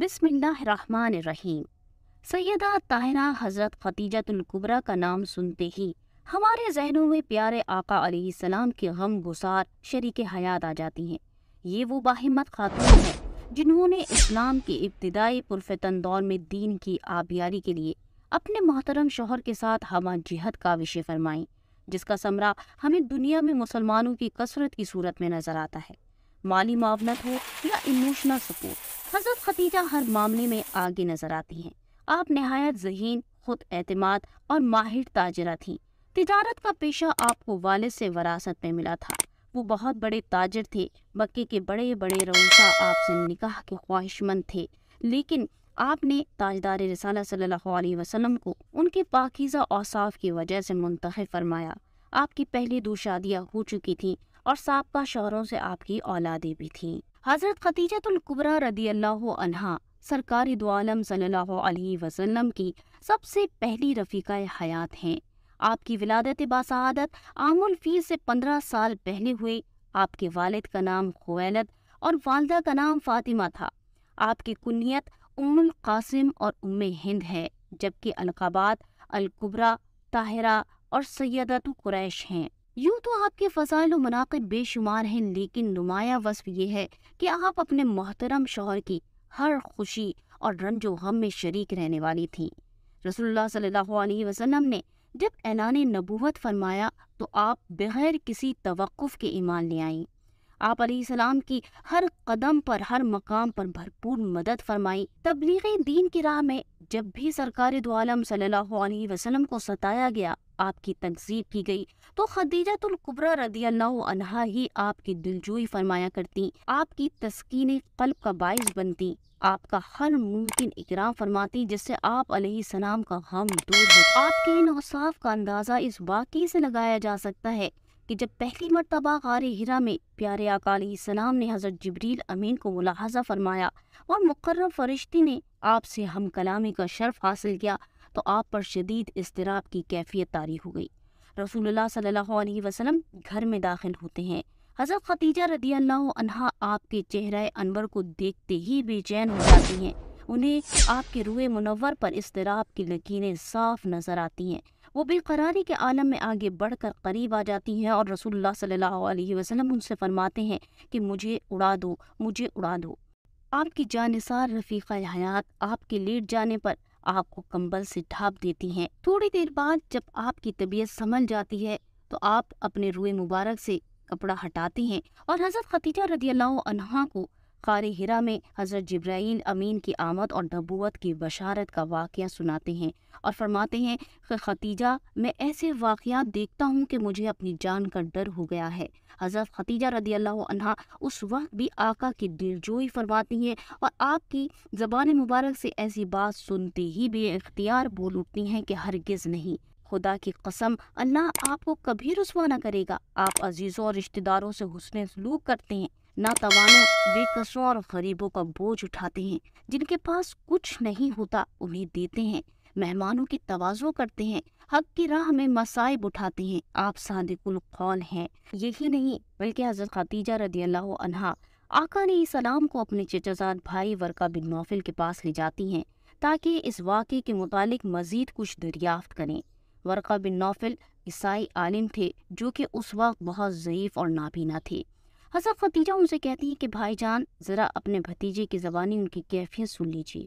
रहीम सैदा ताहरा हज़रत ख़तीजतुल्कुबरा का नाम सुनते ही हमारे जहनों में प्यारे आका सलाम के गम गुसार शरीक हयात आ जाती हैं ये वो बाहिमत खातून हैं जिन्होंने इस्लाम के इब्तदाई पुरफतन दौर में दीन की आबियारी के लिए अपने मोहतरम शोहर के साथ हवा जिहद विषय फरमाई जिसका समरा हमें दुनिया में मुसलमानों की कसरत की सूरत में नज़र आता है माली मावनत हो या इमोशनल सपोर्ट हजरत खतीजा हर मामले में आगे नजर आती हैं आप नहायत जहीन खुद एतमाद और माहिर ताजरा थीं तजारत का पेशा आपको वाले से वरासत में मिला था वो बहुत बड़े ताजर थे मक्के के बड़े बड़े रोसा आपसे निकाह के ख्वाहिशमंद थे लेकिन आपने ताजदार रसाला सल्लल्लाहु अलैहि वसल्लम को उनके पाकिज़ा औसाफ की वजह से मुंतब फरमाया आपकी पहली दो शादियाँ हो चुकी थीं और सबका शोहरों से आपकी औलादे भी थीं हजरत खतीजतुल्कुबरा रदी अल्लाह सरकारी दुआलम अलैहि वसल्लम की सबसे पहली रफ़ीका हयात हैं आपकी विलादत बासादत आमुल फील से पंद्रह साल पहले हुए आपके वालिद का नाम खुवैलत और वालदा का नाम फातिमा था आपकी कुनियत उमुल कासिम और उम हिंद है जबकि अलकाबाद अलकुबरा ताहिरा और सैदत कुरैश हैं यूं तो आपके फसाइल व मनाकब बेशुमार हैं लेकिन नुमाया वस्फ ये है कि आप अपने मोहतरम शोहर की हर खुशी और रंजो गम में शरीक रहने वाली थी रसोल्ला सल्ला ने जब एनान नबूत फरमाया तो आप बग़ैर किसी तवक़ के ईमान ले आईं आप सलाम की हर कदम पर हर मकाम पर भरपूर मदद फरमाई तबलीगी दीन की राह में जब भी सरकार दो सल्लल्लाहु अलैहि वसल्लम को सताया गया आपकी तकजीब की गई तो खदीजा रदिया नौ अनहा ही आपकी दिलजोई फरमाया करती आपकी तस्कीन कल्ब का बायस बनती आपका हर मुमकिन इकराम फरमाती जिससे आप सलाम का हम दूर हो आपके इन औसाफ का अंदाज़ा इस वाक्य से लगाया जा सकता है कि जब पहली मरतबा गार हिरा में प्यारे अकाली सलाम ने हज़रत जबरील अमीन को मुलाहजा फरमाया और मुकर्रम फरिश्ती ने आपसे हम कलामी का शर्फ हासिल किया तो आप पर शदीद इसतराब की कैफियत तारी हो गई रसूलुल्लाह सल्लल्लाहु अलैहि वसल्लम घर में दाखिल होते हैं हज़रत खतीजा रदिया आपके चेहरे अनवर को देखते ही बेचैन हो जाती हैं उन्हें आपके रुए मुनवर पर इसतराब की लकीरें साफ नज़र आती हैं वो बेकरारी के आलम में आगे बढ़कर करीब आ जाती हैं और रसूलुल्लाह सल्लल्लाहु अलैहि वसल्लम उनसे फरमाते हैं कि मुझे उड़ा दो मुझे उड़ा दो आपकी जानसार रफ़ीक़ हयात आपके लेट जाने पर आपको कंबल से ढाप देती हैं थोड़ी देर बाद जब आपकी तबीयत समझ जाती है तो आप अपने रुए मुबारक से कपड़ा हटाती हैं और हजरत खतीजा रदी अल्लाह को कार हिरा में हज़रत जब्राइल अमीन की आमद और नबूत की बशारत का वाक़ सुनाते हैं और फरमाते हैं कि खतीजा मैं ऐसे वाक़ात देखता हूँ कि मुझे अपनी जान का डर हो गया है हज़रत खतीजा रदी अल्लाह उस वक्त भी आका की दिलजोई फरमाती हैं और आपकी ज़बान मुबारक से ऐसी बात सुनते ही भी इख्तियार बोल उठती हैं कि हरगज़ नहीं खुदा की कसम अल्लाह आपको कभी रसवा ना करेगा आप अजीज़ों और रिश्तेदारों से हुसन सलूक करते हैं नातवानों बेकसों और गरीबों का बोझ उठाते हैं जिनके पास कुछ नहीं होता उन्हें देते हैं मेहमानों की तवाजो करते हैं हक की राह में मसाइब उठाते हैं आप सादिकुल कौल हैं यही नहीं बल्कि हजरत खतीजा रदी अल्लाह अनहा आका ने सलाम को अपने चचाजाद भाई वर्का बिन नौफिल के पास ले जाती हैं ताकि इस वाक़े के मुतालिक मज़ीद कुछ दरियाफ्त करें वर्का बिन नौफिल ईसाई आलिम थे जो कि उस वक्त बहुत ज़यीफ़ और नाबीना थे हसन खतीजा उनसे कहती है कि भाईजान ज़रा अपने भतीजे की ज़बानी उनकी कैफियत सुन लीजिए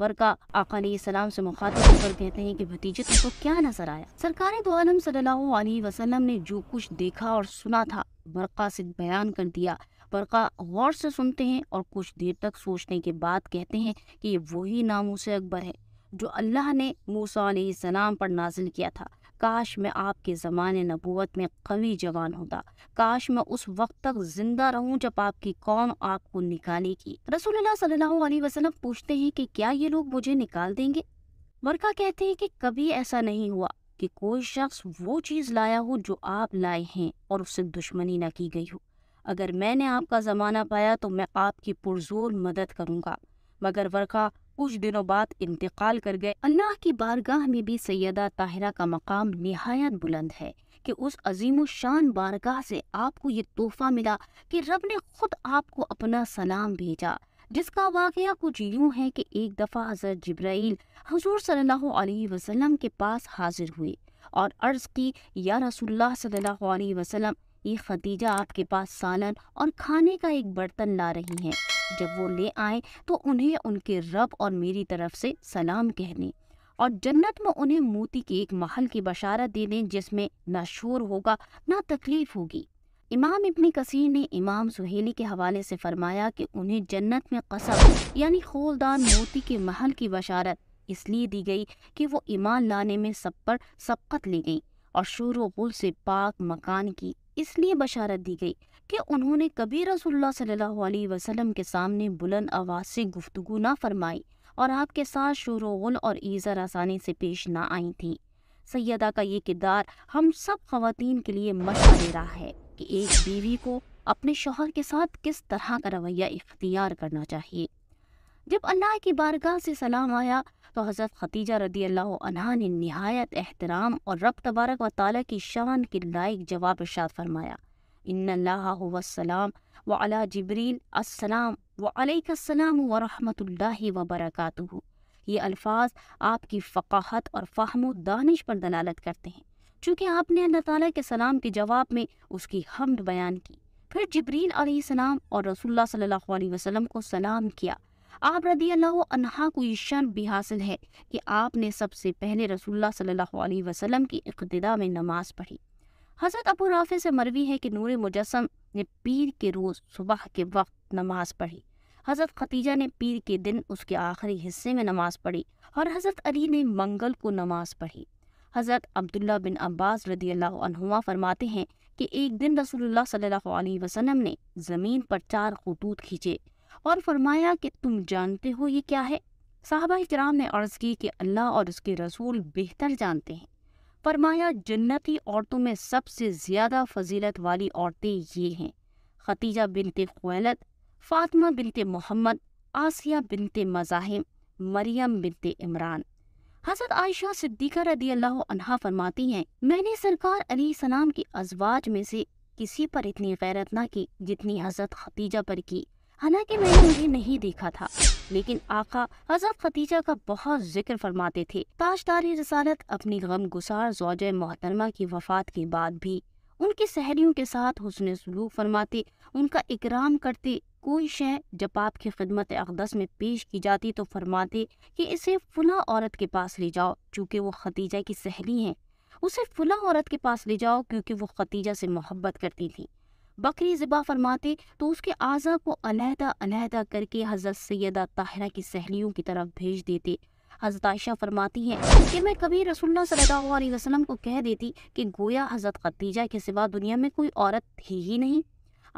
वरक़ा आका सलाम से मुखातब होकर कहते हैं कि भतीजे तुमको क्या नजर आया सरकार दो तो आलम सल्लल्लाहु अलैहि वसल्लम ने जो कुछ देखा और सुना था वरका से बयान कर दिया बरका गौर से सुनते हैं और कुछ देर तक सोचने के बाद कहते हैं कि ये वही से अकबर है जो अल्लाह ने मूसा सलाम पर नाजिल किया था काश मैं आपके ज़माने नबूत में कवी जवान होता काश मैं उस वक्त तक जिंदा रहूं जब आपकी कौम आपको निकालेगी रसूलुल्लाह सल्लल्लाहु अलैहि वसल्लम पूछते हैं कि क्या ये लोग मुझे निकाल देंगे वर्का कहते हैं कि कभी ऐसा नहीं हुआ कि कोई शख्स वो चीज़ लाया हो जो आप लाए हैं और उससे दुश्मनी ना की गई हो अगर मैंने आपका ज़माना पाया तो मैं आपकी पुरजोर मदद करूँगा मगर वर्का कुछ दिनों बाद इंतकाल कर गए अल्लाह की बारगाह में भी सैदा ताहिरा का मकाम नहायत बुलंद है कि उस अजीम शान बारगाह से आपको ये तोहफा मिला कि रब ने खुद आपको अपना सलाम भेजा जिसका वाकया कुछ यूं है कि एक दफ़ा हज़रत जब्राइल हजूर सल्लल्लाहु अलैहि वसल्लम के पास हाजिर हुए और अर्ज़ की या रसूलुल्लाह सल्लल्लाहु अलैहि वसल्लम ये खतीजा आपके पास सालन और खाने का एक बर्तन ला रही हैं जब वो ले आए तो उन्हें उनके रब और मेरी तरफ से सलाम कहने और जन्नत में उन्हें मोती के एक महल की बशारत दे दें जिसमें ना शोर होगा ना तकलीफ होगी इमाम इबन कसीर ने इमाम सुहेली के हवाले से फरमाया कि उन्हें जन्नत में कसब यानी खोलदार मोती के महल की बशारत इसलिए दी गई कि वो ईमान लाने में सब पर सबकत ले गई और शोरगुल से पाक मकान की इसलिए बशारत दी गई कि उन्होंने कभी रसोल्ला सल्लल्लाहु अलैहि वसल्लम के सामने बुलंद आवाज़ से गुफ्तगु ना फरमाई और आपके साथ शोरगुल और ईज़र आसानी से पेश ना आई थी सैदा का ये किरदार हम सब खातन के लिए मशा दे रहा है कि एक बीवी को अपने शोहर के साथ किस तरह का रवैया इख्तियार करना चाहिए जब अल्लाह की बारगाह से सलाम आया तो हज़रत खतीजा रदी अल्लाह ने नहायत एहतराम और रब तबारक व ताल की शान के लायक जवाब इर्शाद फरमाया इन सलाम व अला जबरील असलम वलकसलम व व बरकत ये अल्फाज आपकी फ़काहत और फ़हम दानिश पर दलालत करते हैं चूँकि आपने अल्लाह ताला के सलाम के जवाब में उसकी हमद बयान की फिर जबरील सलाम और रसूलुल्लाह सल्लल्लाहु अलैहि वसल्लम को सलाम किया आप रदी अल्लाह को ये शर्म भी हासिल है कि आपने सबसे पहले रसूलुल्लाह सल्लल्लाहु अलैहि वसल्लम की इकतदा में नमाज पढ़ी हज़रत अबू राफे से मरवी है कि नूर मुजस्म ने पीर के रोज़ सुबह के वक्त नमाज पढ़ी हज़रत खतीजा ने पीर के दिन उसके आखिरी हिस्से में नमाज पढ़ी और हज़रत अली ने मंगल को नमाज पढ़ी हज़रत अब्दुल्ला बिन अब्बास रदी अल्लाह फरमाते हैं कि एक दिन रसूलुल्लाह सल्लल्लाहु अलैहि वसल्लम ने ज़मीन पर चार खतूत खींचे और फरमाया कि तुम जानते हो ये क्या है साहबा कराम ने अर्ज़ की कि अल्लाह और उसके रसूल बेहतर जानते हैं फरमाया जन्नती औरतों में सबसे ज़्यादा फजीलत वाली औरतें ये हैं खतीजा बिनते कोलत फातमा बिनते मोहम्मद आसिया बिनते मज़ाहिम मरियम बिनते इमरान हजरत आयशा सिद्दीका रदी अल्लाह अनहा फरमाती हैं मैंने सरकार अली सलाम के अजवाज में से किसी पर इतनी गैरत ना की जितनी हजरत खतीजा पर की हालांकि मैंने उन्हें नहीं देखा था लेकिन आका हजरत खतीजा का बहुत जिक्र फरमाते थे ताजदारी रसालत अपनी गम गुसार जोज मोहतरमा की वफात के बाद भी उनकी सहेलियों के साथ हुसन सलूक फरमाते उनका इकराम करते कोई शह जब आपकी खिदमत अकदस में पेश की जाती तो फरमाते कि इसे फुला औरत के पास ले जाओ चूँकि वो खतीजा की सहेली हैं उसे फुला औरत के पास ले जाओ क्योंकि वो खतीजा से मोहब्बत करती थी बकरी ज़बा फरमाते तो उसके आज़ा को अलहदा अलहदा करके हज़रत सैदा ताहरा की सहेलियों की तरफ भेज देते हज़रत आयशा फरमाती हैं कि मैं कभी रसुल्ला सल्ला वसलम को कह देती कि गोया हज़रत खतीजा के सिवा दुनिया में कोई औरत थी ही नहीं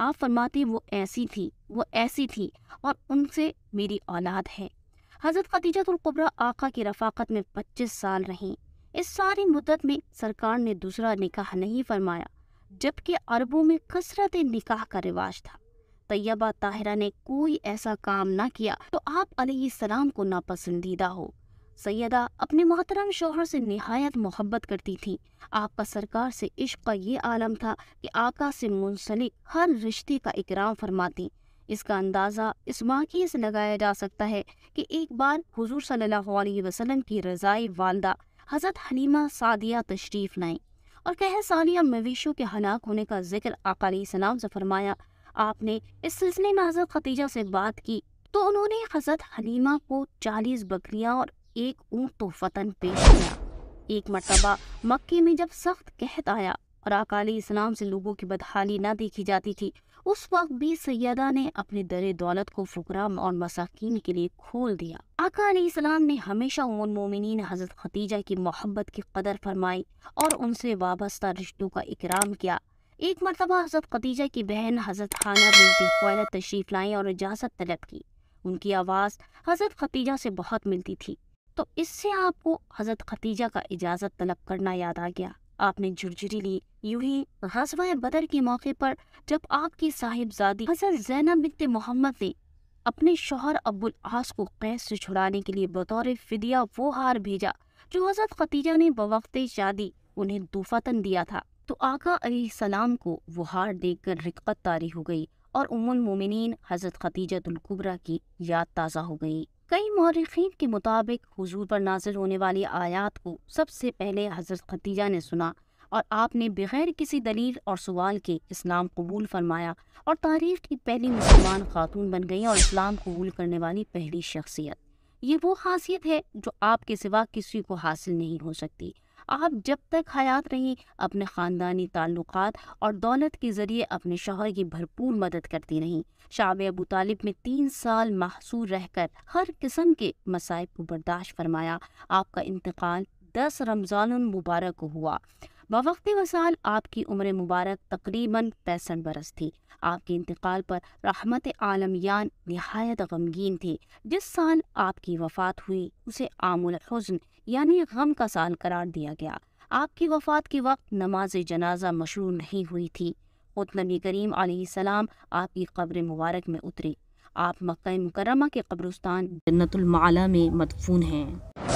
आप फरमाती वो ऐसी थी वो ऐसी थी और उनसे मेरी औलाद है हज़रत खतीजतुल्कुबरा आका की रफाकत में पच्चीस साल रहीं इस सारी मुद्दत में सरकार ने दूसरा निकाह नहीं फरमाया जबकि अरबों में कसरत निकाह का रिवाज था तैयबा ताहिरा ने कोई ऐसा काम ना किया तो आप सलाम को नापसंदीदा हो सैदा अपने मोहतरम शोहर से नहायत मोहब्बत करती थी आपका सरकार से इश्क का ये आलम था कि आका से मुंसलिक हर रिश्ते का इकराम फरमाती इसका अंदाज़ा इस वाक्य से लगाया जा सकता है कि एक बार हुजूर सल्लल्लाहु अलैहि वसल्लम की रज़ाई वालदा हज़रत हलीमा सादिया तशरीफ़ लाई और कह सानिया मवेशियों के हलाक होने का जिक्र अकाली सलाम से फरमाया आपने इस सिलसिले में हजरत खतीजा से बात की तो उन्होंने हजरत हलीमा को चालीस बकरियां और एक ऊँट फतन पेश किया एक मरतबा मक्के में जब सख्त कहत आया और अकाली इस्लाम से लोगों की बदहाली न देखी जाती थी उस वक्त भी सैदा ने अपने दर दौलत को फुकरा और मसाकिन के लिए खोल दिया आका ने हमेशा उन मोमिन हजरत खतीजा की मोहब्बत की कदर फरमाई और उनसे वाबस्ता रिश्तों का इकराम किया एक मरतबा हजरत खतीजा की बहन हजरत खाना बिनती तशरीफ लाई और इजाज़त तलब की उनकी आवाज़ हजरत खतीजा से बहुत मिलती थी तो इससे आपको हजरत खतीजा का इजाज़त तलब करना याद आ गया आपने झुरझुरी ली यूं ही गजवाए बदर के मौके पर जब आपकी साहिबजादी हजर जैनब बिनते मोहम्मद ने अपने शोहर अब्बुल आस को कैद से छुड़ाने के लिए बतौर फिदिया वो हार भेजा जो हजरत खतीजा ने बवकते शादी उन्हें दूफातन दिया था तो आका सलाम को वो हार देखकर रिक्कत तारी हो गई और उमुल मोमिनीन हजरत तुलकुबरा की याद ताज़ा हो गई कई मौरखीन के मुताबिक हुजूर पर नाजिल होने वाली आयात को सबसे पहले हज़रत खतीजा ने सुना और आपने बग़ैर किसी दलील और सवाल के इस्लाम कबूल फरमाया और तारीख की पहली मुसलमान खातून बन गई और इस्लाम कबूल करने वाली पहली शख्सियत ये वो खासियत है जो आपके सिवा किसी को हासिल नहीं हो सकती आप जब तक हयात रहीं अपने ख़ानदानी ताल्लुक और दौलत के ज़रिए अपने शोहर की भरपूर मदद करती रहीं शाब अबू तालिब में तीन साल महसूर रहकर हर किस्म के मसाइब को बर्दाश्त फरमाया आपका इंतकाल दस रमज़ान मुबारक हुआ बवक्त वसाल आपकी उम्र मुबारक तकरीबन पैंसठ बरस थी आपके इंतकाल पर रहमत आलम यान नहायत गमगीन थे जिस साल आपकी वफ़ात हुई उसे आमुल हजन यानी गम का साल करार दिया गया आपकी वफ़ात के वक्त नमाज जनाजा मशरू नहीं हुई थी खुद नबी करीम सलाम आपकी कब्र मुबारक में उतरे आप मक्का मुकरमा के कब्रस्तान जन्नतमाला में मदफून हैं